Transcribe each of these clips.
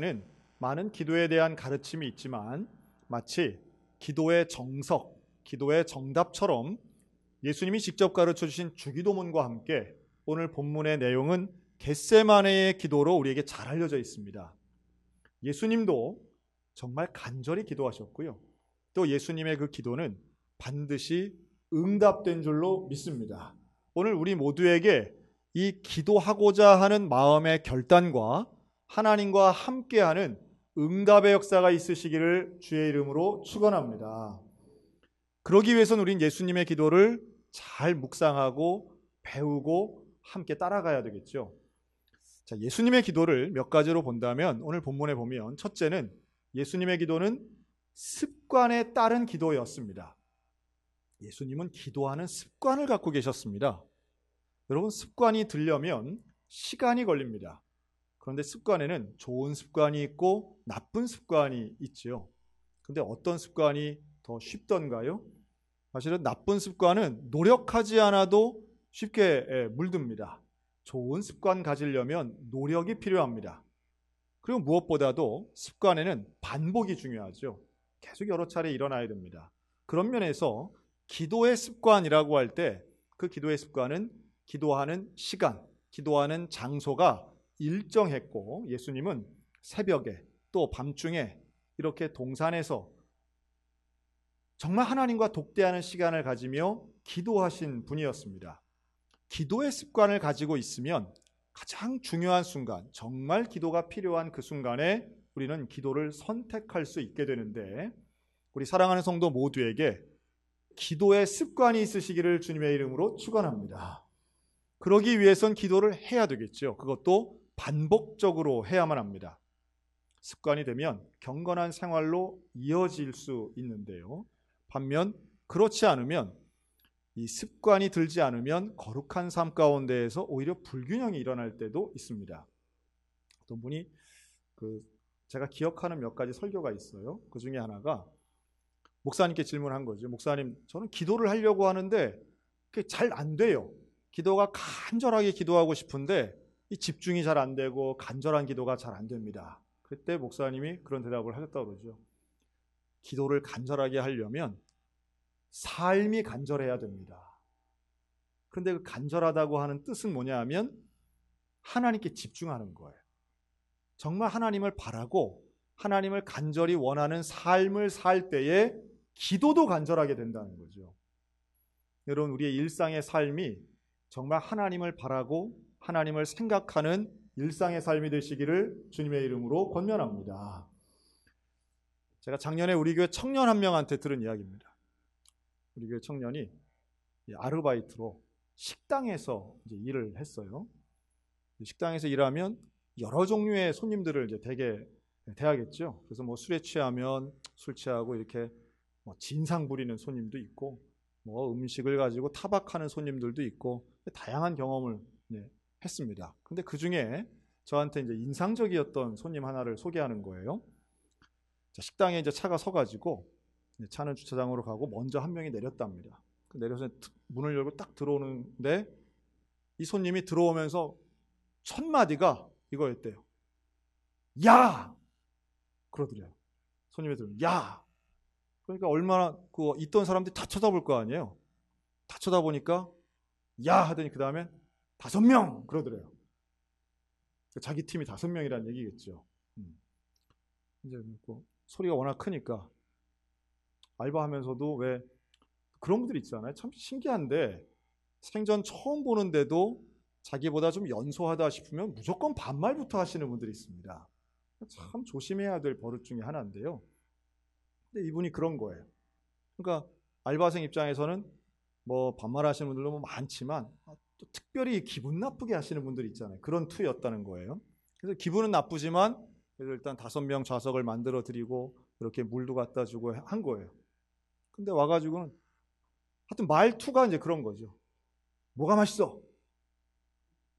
본에는 많은 기도에 대한 가르침이 있지만 마치 기도의 정석, 기도의 정답처럼 예수님이 직접 가르쳐 주신 주기도문과 함께 오늘 본문의 내용은 겟세마네의 기도로 우리에게 잘 알려져 있습니다. 예수님도 정말 간절히 기도하셨고요. 또 예수님의 그 기도는 반드시 응답된 줄로 믿습니다. 오늘 우리 모두에게 이 기도하고자 하는 마음의 결단과 하나님과 함께하는 응답의 역사가 있으시기를 주의 이름으로 축원합니다. 그러기 위해선 우린 예수님의 기도를 잘 묵상하고 배우고 함께 따라가야 되겠죠. 자, 예수님의 기도를 몇 가지로 본다면 오늘 본문에 보면 첫째는 예수님의 기도는 습관에 따른 기도였습니다. 예수님은 기도하는 습관을 갖고 계셨습니다. 여러분 습관이 들려면 시간이 걸립니다. 그런데 습관에는 좋은 습관이 있고 나쁜 습관이 있지요. 근데 어떤 습관이 더 쉽던가요? 사실은 나쁜 습관은 노력하지 않아도 쉽게 예, 물듭니다. 좋은 습관 가지려면 노력이 필요합니다. 그리고 무엇보다도 습관에는 반복이 중요하죠. 계속 여러 차례 일어나야 됩니다. 그런 면에서 기도의 습관이라고 할 때 그 기도의 습관은 기도하는 시간, 기도하는 장소가 일정했고 예수님은 새벽에 또 밤중에 이렇게 동산에서 정말 하나님과 독대하는 시간을 가지며 기도하신 분이었습니다. 기도의 습관을 가지고 있으면 가장 중요한 순간, 정말 기도가 필요한 그 순간에 우리는 기도를 선택할 수 있게 되는데 우리 사랑하는 성도 모두에게 기도의 습관이 있으시기를 주님의 이름으로 축원합니다. 그러기 위해선 기도를 해야 되겠죠. 그것도 반복적으로 해야만 합니다. 습관이 되면 경건한 생활로 이어질 수 있는데요. 반면 그렇지 않으면 이 습관이 들지 않으면 거룩한 삶 가운데에서 오히려 불균형이 일어날 때도 있습니다. 어떤 분이 그 제가 기억하는 몇 가지 설교가 있어요. 그 중에 하나가 목사님께 질문한 거죠. 목사님, 저는 기도를 하려고 하는데 그게 잘 안 돼요. 기도가 간절하게 기도하고 싶은데 이 집중이 잘 안 되고 간절한 기도가 잘 안 됩니다. 그때 목사님이 그런 대답을 하셨다고 그러죠. 기도를 간절하게 하려면 삶이 간절해야 됩니다. 그런데 그 간절하다고 하는 뜻은 뭐냐 하면 하나님께 집중하는 거예요. 정말 하나님을 바라고 하나님을 간절히 원하는 삶을 살 때에 기도도 간절하게 된다는 거죠. 여러분, 우리의 일상의 삶이 정말 하나님을 바라고 하나님을 생각하는 일상의 삶이 되시기를 주님의 이름으로 권면합니다. 제가 작년에 우리 교회 청년 한 명한테 들은 이야기입니다. 우리 교회 청년이 아르바이트로 식당에서 일을 했어요. 식당에서 일하면 여러 종류의 손님들을 이제 대게 대하겠죠. 그래서 뭐 술에 취하면 술 취하고 이렇게 뭐 진상 부리는 손님도 있고 뭐 음식을 가지고 타박하는 손님들도 있고 다양한 경험을 했습니다. 근데 그 중에 저한테 이제 인상적이었던 손님 하나를 소개하는 거예요. 식당에 이제 차가 서가지고 차는 주차장으로 가고 먼저 한 명이 내렸답니다. 그 내려서 문을 열고 딱 들어오는데 이 손님이 들어오면서 첫 마디가 이거였대요. 야! 그러더래요. 손님이 들으면 야! 그러니까 얼마나 그 있던 사람들이 다 쳐다볼 거 아니에요. 다 쳐다보니까 야! 하더니 그 다음에 다섯 명! 그러더래요. 그러니까 자기 팀이 다섯 명이라는 얘기겠죠. 음. 이제 뭐 소리가 워낙 크니까 알바하면서도 왜 그런 분들 있잖아요. 참 신기한데 생전 처음 보는데도 자기보다 좀 연소하다 싶으면 무조건 반말부터 하시는 분들이 있습니다. 참 조심해야 될 버릇 중에 하나인데요. 근데 이분이 그런 거예요. 그러니까 알바생 입장에서는 뭐 반말하시는 분들도 뭐 많지만 또 특별히 기분 나쁘게 하시는 분들이 있잖아요. 그런 투였다는 거예요. 그래서 기분은 나쁘지만 그래서 일단 다섯 명 좌석을 만들어 드리고 이렇게 물도 갖다 주고 한 거예요. 근데 와가지고는 하여튼 말투가 이제 그런 거죠. 뭐가 맛있어?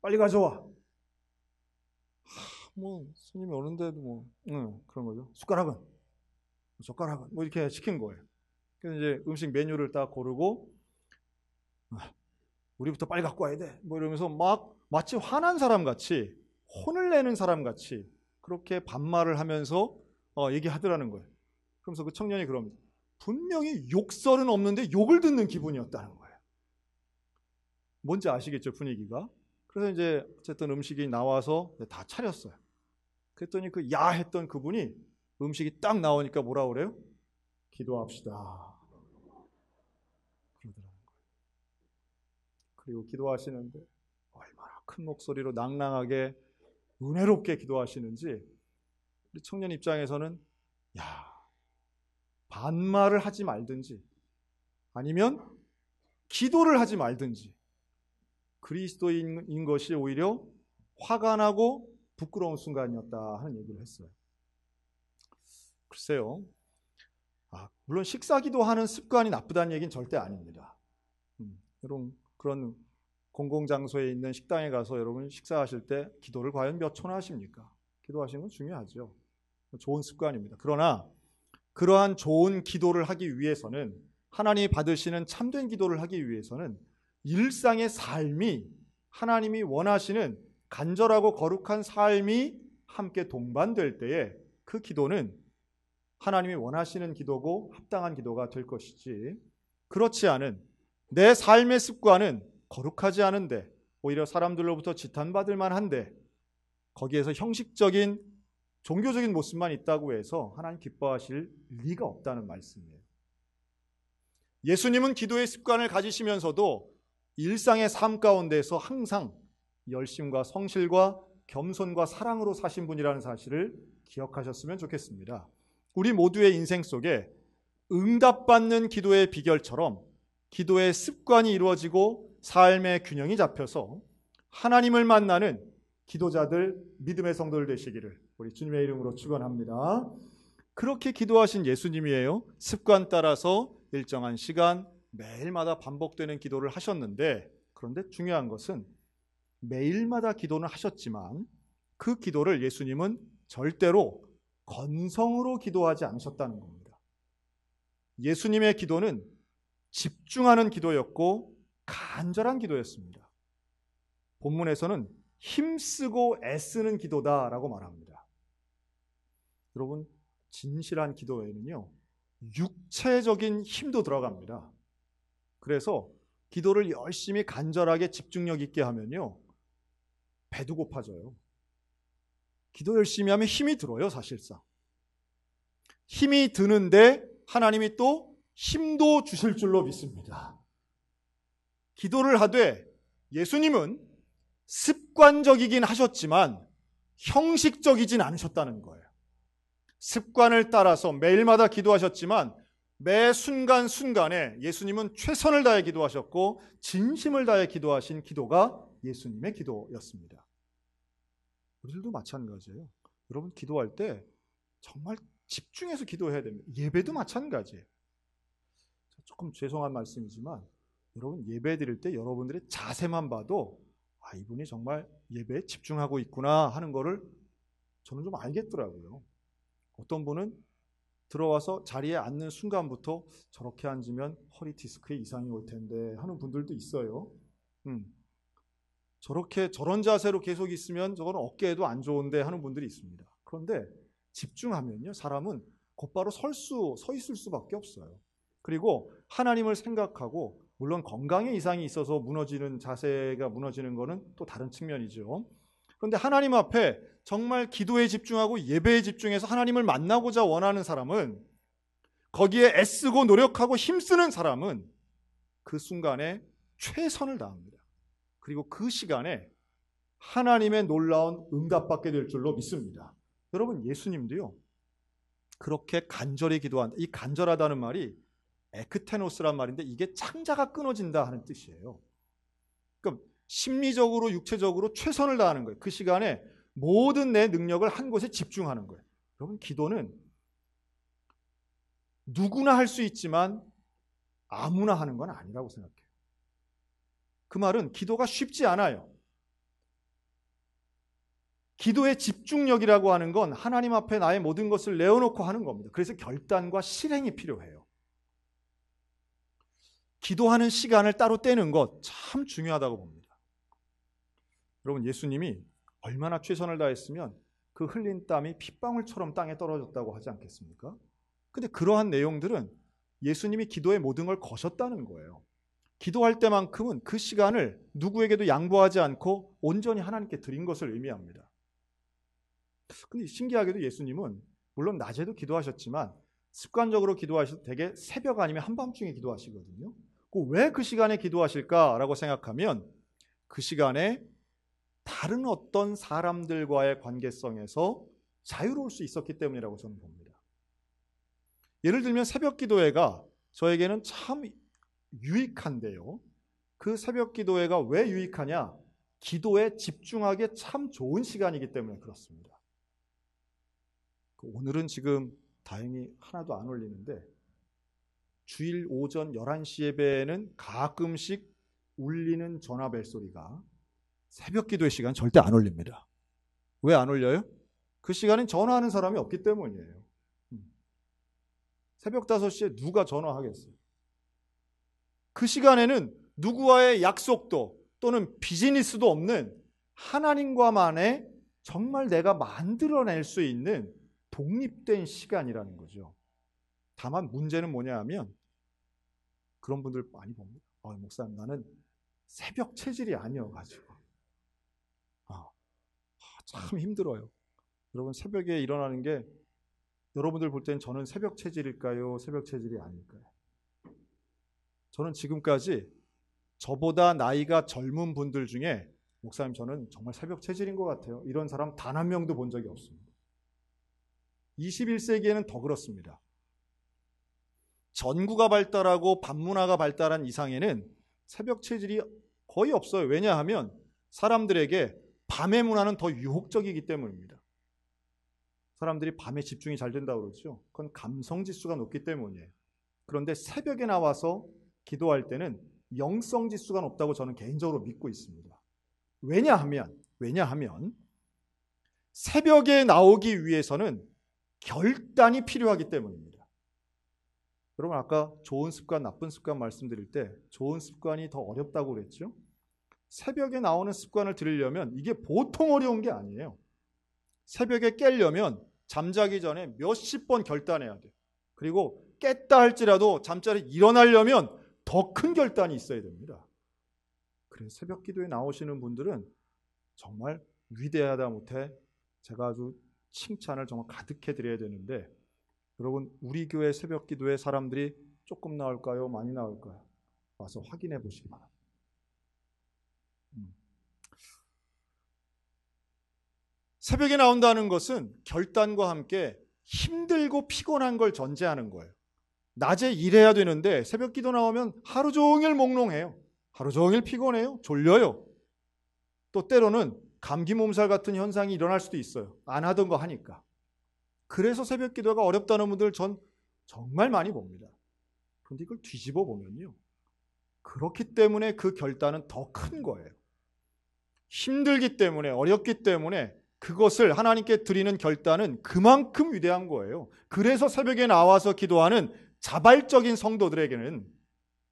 빨리 가져와. 하, 뭐 손님이 오는데도 뭐 응, 그런 거죠. 숟가락은 숟가락은뭐 이렇게 시킨 거예요. 그래서 이제 음식 메뉴를 딱 고르고 우리부터 빨리 갖고 와야 돼. 뭐 이러면서 막 마치 화난 사람 같이 혼을 내는 사람 같이 그렇게 반말을 하면서 어, 얘기하더라는 거예요. 그러면서 그 청년이 그럽니다. 분명히 욕설은 없는데 욕을 듣는 기분이었다는 거예요. 뭔지 아시겠죠, 분위기가? 그래서 이제 어쨌든 음식이 나와서 다 차렸어요. 그랬더니 그 야 했던 그분이 음식이 딱 나오니까 뭐라 그래요? 기도합시다. 그리고 기도하시는데 얼마나 큰 목소리로 낭낭하게 은혜롭게 기도하시는지 우리 청년 입장에서는 야 반말을 하지 말든지 아니면 기도를 하지 말든지 그리스도인 것이 오히려 화가 나고 부끄러운 순간이었다 하는 얘기를 했어요. 글쎄요. 아, 물론 식사 기도하는 습관이 나쁘다는 얘기는 절대 아닙니다. 음, 여러 그런 공공장소에 있는 식당에 가서 여러분 식사하실 때 기도를 과연 몇 초나 하십니까? 기도하시는 건 중요하죠. 좋은 습관입니다. 그러나 그러한 좋은 기도를 하기 위해서는 하나님이 받으시는 참된 기도를 하기 위해서는 일상의 삶이 하나님이 원하시는 간절하고 거룩한 삶이 함께 동반될 때에 그 기도는 하나님이 원하시는 기도고 합당한 기도가 될 것이지 그렇지 않은 내 삶의 습관은 거룩하지 않은데 오히려 사람들로부터 지탄받을 만한데 거기에서 형식적인 종교적인 모습만 있다고 해서 하나님 기뻐하실 리가 없다는 말씀이에요. 예수님은 기도의 습관을 가지시면서도 일상의 삶 가운데서 항상 열심과 성실과 겸손과 사랑으로 사신 분이라는 사실을 기억하셨으면 좋겠습니다. 우리 모두의 인생 속에 응답받는 기도의 비결처럼 기도의 습관이 이루어지고 삶의 균형이 잡혀서 하나님을 만나는 기도자들 믿음의 성도들 되시기를 우리 주님의 이름으로 축원합니다. 그렇게 기도하신 예수님이에요. 습관 따라서 일정한 시간 매일마다 반복되는 기도를 하셨는데 그런데 중요한 것은 매일마다 기도는 하셨지만 그 기도를 예수님은 절대로 건성으로 기도하지 않으셨다는 겁니다. 예수님의 기도는 집중하는 기도였고 간절한 기도였습니다. 본문에서는 힘쓰고 애쓰는 기도다라고 말합니다. 여러분, 진실한 기도에는요, 육체적인 힘도 들어갑니다. 그래서 기도를 열심히 간절하게 집중력 있게 하면요, 배도 고파져요. 기도 열심히 하면 힘이 들어요, 사실상. 힘이 드는데 하나님이 또 힘도 주실 줄로 믿습니다. 기도를 하되 예수님은 습관적이긴 하셨지만 형식적이진 않으셨다는 거예요. 습관을 따라서 매일마다 기도하셨지만 매 순간순간에 예수님은 최선을 다해 기도하셨고 진심을 다해 기도하신 기도가 예수님의 기도였습니다. 우리들도 마찬가지예요. 여러분 기도할 때 정말 집중해서 기도해야 됩니다. 예배도 마찬가지예요. 조금 죄송한 말씀이지만 여러분 예배 드릴 때 여러분들의 자세만 봐도 아, 이분이 정말 예배에 집중하고 있구나 하는 거를 저는 좀 알겠더라고요. 어떤 분은 들어와서 자리에 앉는 순간부터 저렇게 앉으면 허리 디스크에 이상이 올 텐데 하는 분들도 있어요. 음. 저렇게 저런 자세로 계속 있으면 저건 어깨에도 안 좋은데 하는 분들이 있습니다. 그런데 집중하면요. 사람은 곧바로 설 수, 서 있을 수밖에 없어요. 그리고 하나님을 생각하고 물론 건강에 이상이 있어서 무너지는 자세가 무너지는 것은 또 다른 측면이죠. 그런데 하나님 앞에 정말 기도에 집중하고 예배에 집중해서 하나님을 만나고자 원하는 사람은 거기에 애쓰고 노력하고 힘쓰는 사람은 그 순간에 최선을 다합니다. 그리고 그 시간에 하나님의 놀라운 응답받게 될 줄로 믿습니다. 여러분 예수님도요. 그렇게 간절히 기도한다. 이 간절하다는 말이 에크테노스란 말인데 이게 창자가 끊어진다 하는 뜻이에요. 그러니까 심리적으로 육체적으로 최선을 다하는 거예요. 그 시간에 모든 내 능력을 한 곳에 집중하는 거예요. 여러분 기도는 누구나 할 수 있지만 아무나 하는 건 아니라고 생각해요. 그 말은 기도가 쉽지 않아요. 기도의 집중력이라고 하는 건 하나님 앞에 나의 모든 것을 내어놓고 하는 겁니다. 그래서 결단과 실행이 필요해요. 기도하는 시간을 따로 떼는 것 참 중요하다고 봅니다. 여러분, 예수님이 얼마나 최선을 다했으면 그 흘린 땀이 핏방울처럼 땅에 떨어졌다고 하지 않겠습니까? 근데 그러한 내용들은 예수님이 기도의 모든 걸 거셨다는 거예요. 기도할 때만큼은 그 시간을 누구에게도 양보하지 않고 온전히 하나님께 드린 것을 의미합니다. 근데 신기하게도 예수님은 물론 낮에도 기도하셨지만 습관적으로 기도하셔도 되게 새벽 아니면 한밤중에 기도하시거든요. 왜그 시간에 기도하실까라고 생각하면 그 시간에 다른 어떤 사람들과의 관계성에서 자유로울 수 있었기 때문이라고 저는 봅니다. 예를 들면 새벽 기도회가 저에게는 참 유익한데요. 그 새벽 기도회가 왜 유익하냐? 기도에 집중하기참 좋은 시간이기 때문에 그렇습니다. 그 오늘은 지금 다행히 하나도 안 올리는데 주일 오전 11시 예배에는 가끔씩 울리는 전화벨 소리가 새벽 기도의 시간 절대 안 울립니다. 왜 안 울려요? 그시간엔 전화하는 사람이 없기 때문이에요. 음. 새벽 5시에 누가 전화하겠어요? 그 시간에는 누구와의 약속도 또는 비즈니스도 없는 하나님과만의 정말 내가 만들어낼 수 있는 독립된 시간이라는 거죠. 다만 문제는 뭐냐 하면 그런 분들 많이 봅니다. 어, 목사님, 나는 새벽 체질이 아니어가지고. 아, 아, 참 힘들어요. 여러분, 새벽에 일어나는 게 여러분들 볼때 저는 새벽 체질일까요? 새벽 체질이 아닐까요? 저는 지금까지 저보다 나이가 젊은 분들 중에 목사님 저는 정말 새벽 체질인 것 같아요. 이런 사람 단 한 명도 본 적이 없습니다. 21세기에는 더 그렇습니다. 전구가 발달하고 반문화가 발달한 이상에는 새벽 체질이 거의 없어요. 왜냐하면 사람들에게 밤의 문화는 더 유혹적이기 때문입니다. 사람들이 밤에 집중이 잘 된다고 그러죠. 그건 감성 지수가 높기 때문이에요. 그런데 새벽에 나와서 기도할 때는 영성 지수가 높다고 저는 개인적으로 믿고 있습니다. 왜냐하면 왜냐하면 새벽에 나오기 위해서는 결단이 필요하기 때문입니다. 여러분 아까 좋은 습관, 나쁜 습관 말씀드릴 때 좋은 습관이 더 어렵다고 그랬죠? 새벽에 나오는 습관을 들으려면 이게 보통 어려운 게 아니에요. 새벽에 깰려면 잠자기 전에 몇십 번 결단해야 돼요. 그리고 깼다 할지라도 잠자리 일어나려면 더 큰 결단이 있어야 됩니다. 그래 새벽 기도에 나오시는 분들은 정말 위대하다 못해 제가 아주 칭찬을 정말 가득해 드려야 되는데 여러분 우리 교회 새벽 기도에 사람들이 조금 나올까요? 많이 나올까요? 와서 확인해 보시기 바랍니다. 음. 새벽에 나온다는 것은 결단과 함께 힘들고 피곤한 걸 전제하는 거예요. 낮에 일해야 되는데 새벽 기도 나오면 하루 종일 몽롱해요. 하루 종일 피곤해요. 졸려요. 또 때로는 감기 몸살 같은 현상이 일어날 수도 있어요. 안 하던 거 하니까. 그래서 새벽 기도가 어렵다는 분들 전 정말 많이 봅니다. 그런데 이걸 뒤집어 보면요. 그렇기 때문에 그 결단은 더 큰 거예요. 힘들기 때문에, 어렵기 때문에 그것을 하나님께 드리는 결단은 그만큼 위대한 거예요. 그래서 새벽에 나와서 기도하는 자발적인 성도들에게는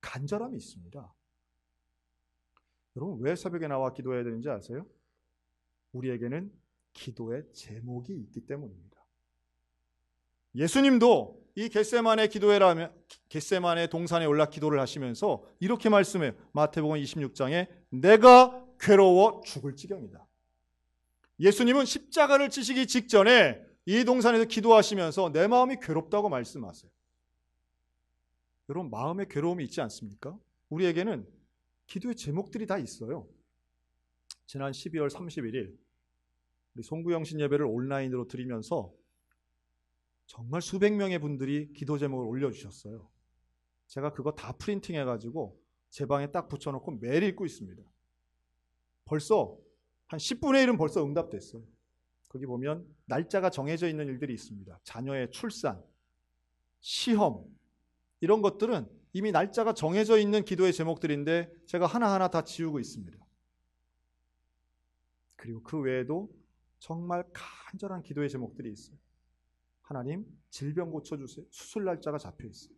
간절함이 있습니다. 여러분, 왜 새벽에 나와 기도해야 되는지 아세요? 우리에게는 기도의 제목이 있기 때문입니다. 예수님도 이 겟세만의 기도회라며 겟세만의 동산에 올라 기도를 하시면서 이렇게 말씀해요. 마태복음 26장에 내가 괴로워 죽을 지경이다. 예수님은 십자가를 치시기 직전에 이 동산에서 기도하시면서 내 마음이 괴롭다고 말씀하세요. 여러분 마음의 괴로움이 있지 않습니까? 우리에게는 기도의 제목들이 다 있어요. 지난 12월 31일 우리 송구영신 예배를 온라인으로 드리면서 정말 수백 명의 분들이 기도 제목을 올려주셨어요. 제가 그거 다 프린팅해가지고 제 방에 딱 붙여놓고 매일 읽고 있습니다. 벌써 한 10분의 1은 벌써 응답됐어요. 거기 보면 날짜가 정해져 있는 일들이 있습니다. 자녀의 출산, 시험, 이런 것들은 이미 날짜가 정해져 있는 기도의 제목들인데 제가 하나하나 다 지우고 있습니다. 그리고 그 외에도 정말 간절한 기도의 제목들이 있어요. 하나님 질병 고쳐주세요. 수술 날짜가 잡혀 있어요.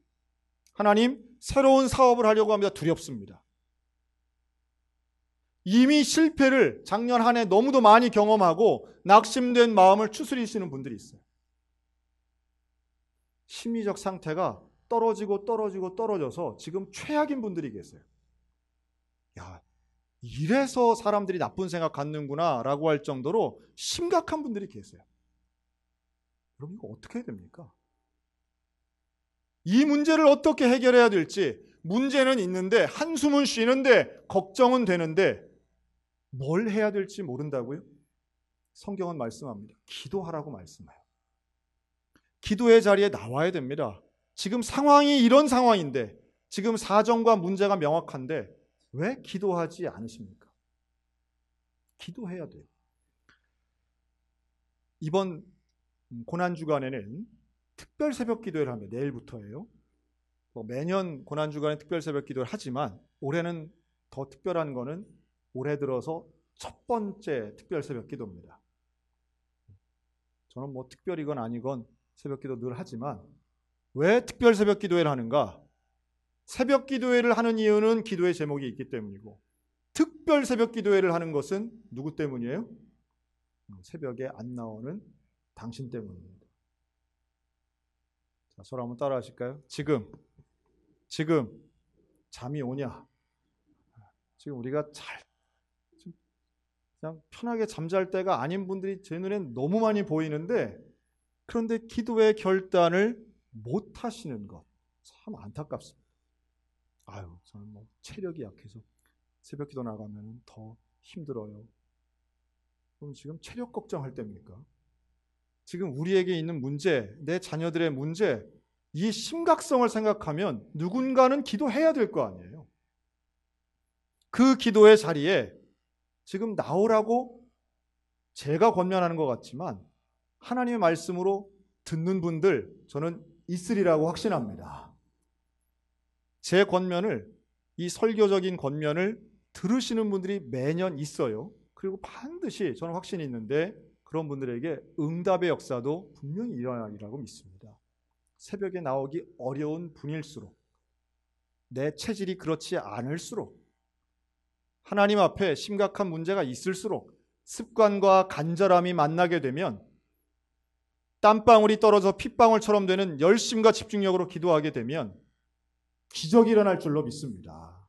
하나님 새로운 사업을 하려고 합니다. 두렵습니다. 이미 실패를 작년 한 해 너무도 많이 경험하고 낙심된 마음을 추스리시는 분들이 있어요. 심리적 상태가 떨어지고 떨어지고 떨어져서 지금 최악인 분들이 계세요. 야, 이래서 사람들이 나쁜 생각 갖는구나 라고 할 정도로 심각한 분들이 계세요. 여러분 이거 어떻게 해야 됩니까? 이 문제를 어떻게 해결해야 될지 문제는 있는데 한숨은 쉬는데 걱정은 되는데 뭘 해야 될지 모른다고요? 성경은 말씀합니다. 기도하라고 말씀해요. 기도의 자리에 나와야 됩니다. 지금 상황이 이런 상황인데 지금 사정과 문제가 명확한데 왜 기도하지 않으십니까? 기도해야 돼요. 이번 음, 고난 주간에는 특별 새벽 기도회를 하며 내일부터예요. 뭐 매년 고난 주간에 특별 새벽 기도를 하지만 올해는 더 특별한 거는 올해 들어서 첫 번째 특별 새벽 기도입니다. 저는 뭐 특별이건 아니건 새벽 기도 늘 하지만 왜 특별 새벽 기도회를 하는가? 새벽 기도회를 하는 이유는 기도의 제목이 있기 때문이고 특별 새벽 기도회를 하는 것은 누구 때문이에요? 새벽에 안 나오는 당신 때문입니다. 자, 소리 한번 따라 하실까요? 지금, 지금 잠이 오냐? 지금 우리가 잘, 그냥 편하게 잠잘 때가 아닌 분들이 제 눈엔 너무 많이 보이는데, 그런데 기도의 결단을 못 하시는 것. 참 안타깝습니다. 아유, 저는 뭐 체력이 약해서 새벽 기도 나가면 더 힘들어요. 그럼 지금 체력 걱정할 때입니까? 지금 우리에게 있는 문제, 내 자녀들의 문제, 이 심각성을 생각하면 누군가는 기도해야 될 거 아니에요. 그 기도의 자리에 지금 나오라고 제가 권면하는 것 같지만 하나님의 말씀으로 듣는 분들 저는 있으리라고 확신합니다. 제 권면을 이 설교적인 권면을 들으시는 분들이 매년 있어요. 그리고 반드시 저는 확신이 있는데 그런 분들에게 응답의 역사도 분명히 일어나리라고 믿습니다. 새벽에 나오기 어려운 분일수록 내 체질이 그렇지 않을수록 하나님 앞에 심각한 문제가 있을수록 습관과 간절함이 만나게 되면 땀방울이 떨어져 핏방울처럼 되는 열심과 집중력으로 기도하게 되면 기적이 일어날 줄로 믿습니다.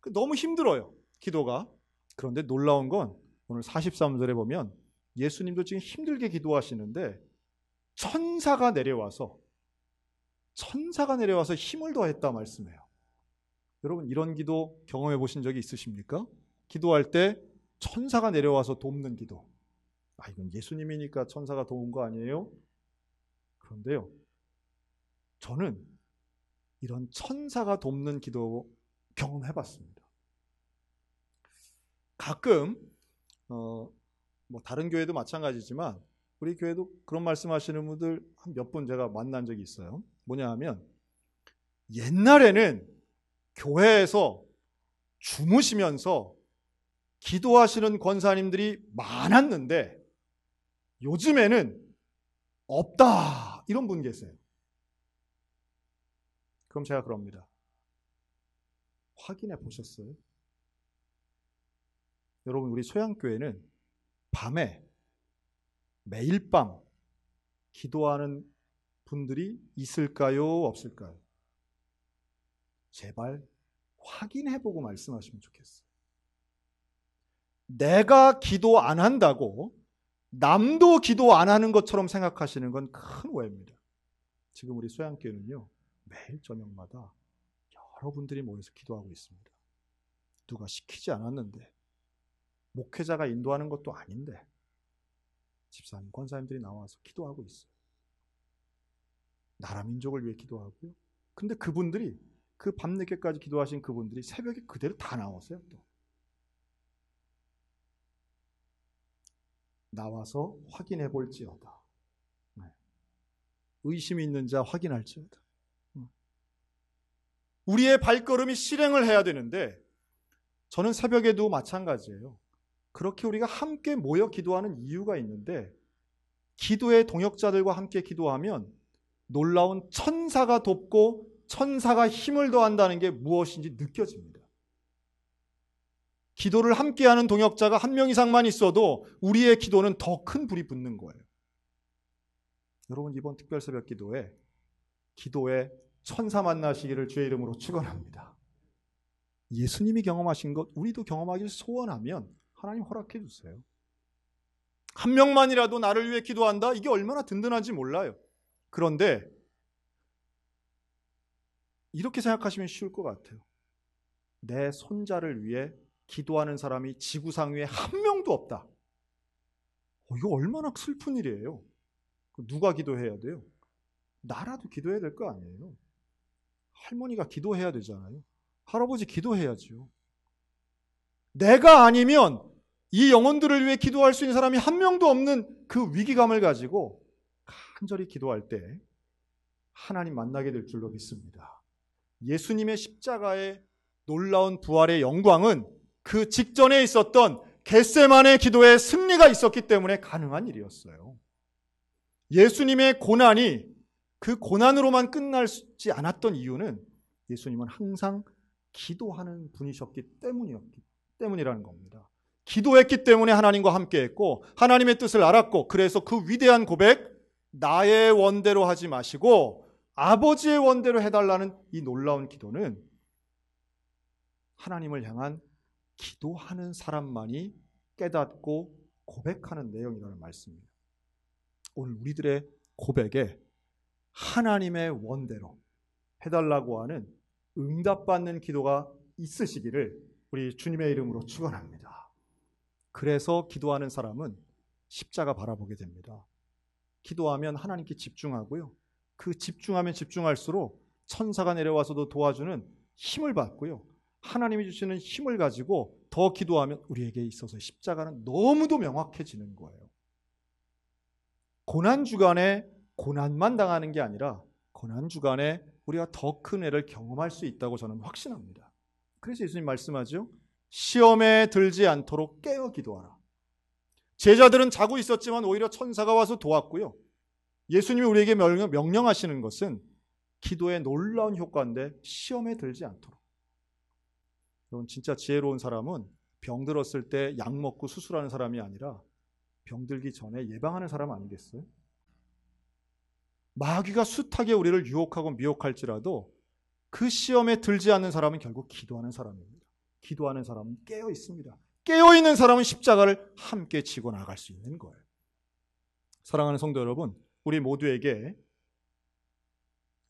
그 너무 힘들어요, 기도가. 그런데 놀라운 건 오늘 43절에 보면 예수님도 지금 힘들게 기도하시는데 천사가 내려와서 천사가 내려와서 힘을 더했다 말씀해요. 여러분 이런 기도 경험해 보신 적이 있으십니까? 기도할 때 천사가 내려와서 돕는 기도. 아 이건 예수님이니까 천사가 도운 거 아니에요? 그런데요. 저는 이런 천사가 돕는 기도 경험해 봤습니다. 가끔 어, 뭐 다른 교회도 마찬가지지만 우리 교회도 그런 말씀하시는 분들 한몇분 제가 만난 적이 있어요. 뭐냐 하면 옛날에는 교회에서 주무시면서 기도하시는 권사님들이 많았는데 요즘에는 없다 이런 분 계세요. 그럼 제가 그럽니다. 확인해 보셨어요? 여러분 우리 소양교회는 밤에 매일 밤 기도하는 분들이 있을까요? 없을까요? 제발 확인해보고 말씀하시면 좋겠어요. 내가 기도 안 한다고 남도 기도 안 하는 것처럼 생각하시는 건 큰 오해입니다. 지금 우리 소양교회는요, 매일 저녁마다 여러분들이 모여서 기도하고 있습니다. 누가 시키지 않았는데, 목회자가 인도하는 것도 아닌데 집사님, 권사님들이 나와서 기도하고 있어요. 나라 민족을 위해 기도하고요. 근데 그분들이 그 밤늦게까지 기도하신 그분들이 새벽에 그대로 다 나왔어요. 또 나와서 확인해 볼지어다. 네. 의심이 있는 자 확인할지어다. 음. 우리의 발걸음이 실행을 해야 되는데 저는 새벽에도 마찬가지예요. 그렇게 우리가 함께 모여 기도하는 이유가 있는데 기도의 동역자들과 함께 기도하면 놀라운 천사가 돕고 천사가 힘을 더한다는 게 무엇인지 느껴집니다. 기도를 함께하는 동역자가 한 명 이상만 있어도 우리의 기도는 더 큰 불이 붙는 거예요. 여러분 이번 특별새벽 기도에 기도에 천사 만나시기를 주의 이름으로 축원합니다. 예수님이 경험하신 것 우리도 경험하길 소원하면 하나님 허락해 주세요. 한 명만이라도 나를 위해 기도한다? 이게 얼마나 든든한지 몰라요. 그런데 이렇게 생각하시면 쉬울 것 같아요. 내 손자를 위해 기도하는 사람이 지구상 위에 한 명도 없다. 어, 이거 얼마나 슬픈 일이에요. 누가 기도해야 돼요? 나라도 기도해야 될 거 아니에요. 할머니가 기도해야 되잖아요. 할아버지 기도해야죠. 내가 아니면 이 영혼들을 위해 기도할 수 있는 사람이 한 명도 없는 그 위기감을 가지고 간절히 기도할 때 하나님 만나게 될 줄로 믿습니다. 예수님의 십자가의 놀라운 부활의 영광은 그 직전에 있었던 겟세만의 기도에 승리가 있었기 때문에 가능한 일이었어요. 예수님의 고난이 그 고난으로만 끝날지 않았던 이유는 예수님은 항상 기도하는 분이셨기 때문이었기 때문이라는 겁니다. 기도했기 때문에 하나님과 함께 했고 하나님의 뜻을 알았고 그래서 그 위대한 고백 나의 원대로 하지 마시고 아버지의 원대로 해달라는 이 놀라운 기도는 하나님을 향한 기도하는 사람만이 깨닫고 고백하는 내용이라는 말씀입니다. 오늘 우리들의 고백에 하나님의 원대로 해달라고 하는 응답받는 기도가 있으시기를 우리 주님의 이름으로 축원합니다. 그래서 기도하는 사람은 십자가 바라보게 됩니다. 기도하면 하나님께 집중하고요. 그 집중하면 집중할수록 천사가 내려와서도 도와주는 힘을 받고요. 하나님이 주시는 힘을 가지고 더 기도하면 우리에게 있어서 십자가는 너무도 명확해지는 거예요. 고난 주간에 고난만 당하는 게 아니라 고난 주간에 우리가 더 큰 애를 경험할 수 있다고 저는 확신합니다. 그래서 예수님 말씀하죠. 시험에 들지 않도록 깨어 기도하라. 제자들은 자고 있었지만 오히려 천사가 와서 도왔고요. 예수님이 우리에게 명령, 하시는 것은 기도의 놀라운 효과인데 시험에 들지 않도록. 여러 진짜 지혜로운 사람은 병 들었을 때 약 먹고 수술하는 사람이 아니라 병 들기 전에 예방하는 사람 아니겠어요? 마귀가 숱하게 우리를 유혹하고 미혹할지라도 그 시험에 들지 않는 사람은 결국 기도하는 사람입니다. 기도하는 사람은 깨어 있습니다. 깨어 있는 사람은 십자가를 함께 지고 나갈 수 있는 거예요. 사랑하는 성도 여러분, 우리 모두에게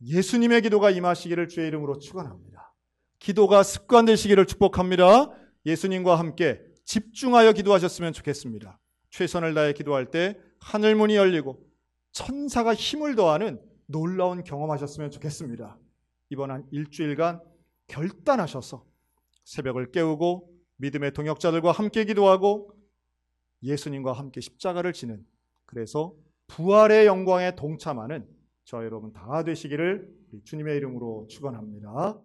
예수님의 기도가 임하시기를 주의 이름으로 축원합니다. 기도가 습관되시기를 축복합니다. 예수님과 함께 집중하여 기도하셨으면 좋겠습니다. 최선을 다해 기도할 때 하늘 문이 열리고 천사가 힘을 더하는 놀라운 경험하셨으면 좋겠습니다. 이번 한 일주일간 결단하셔서 새벽을 깨우고 믿음의 동역자들과 함께 기도하고 예수님과 함께 십자가를 지는 그래서 부활의 영광에 동참하는 저 여러분 다 되시기를 주님의 이름으로 축원합니다.